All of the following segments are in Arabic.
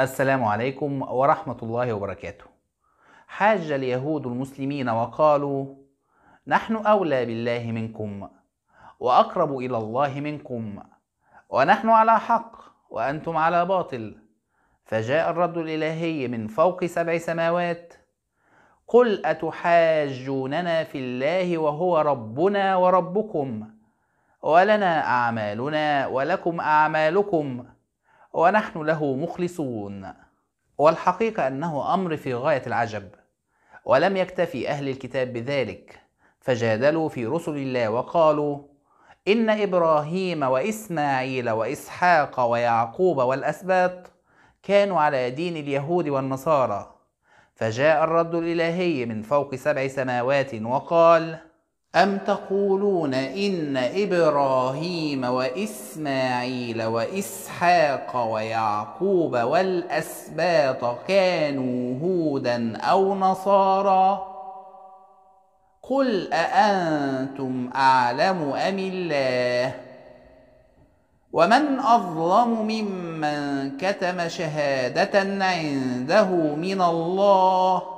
السلام عليكم ورحمة الله وبركاته. حاج اليهود المسلمين وقالوا: نحن أولى بالله منكم، وأقرب إلى الله منكم، ونحن على حق، وأنتم على باطل. فجاء الرد الإلهي من فوق سبع سماوات: قل أتحاجوننا في الله وهو ربنا وربكم، ولنا أعمالنا ولكم أعمالكم. ونحن له مخلصون والحقيقة أنه أمر في غاية العجب ولم يكتفي أهل الكتاب بذلك فجادلوا في رسل الله وقالوا إن إبراهيم وإسماعيل وإسحاق ويعقوب والأسباط كانوا على دين اليهود والنصارى فجاء الرد الإلهي من فوق سبع سماوات وقال أم تقولون إن إبراهيم وإسماعيل وإسحاق ويعقوب والأسباط كانوا هودا أو نصارى قل أأنتم أعلم أم الله ومن أظلم ممن كتم شهادة عنده من الله ۖ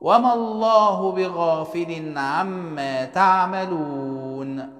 وما الله بغافل عما تعملون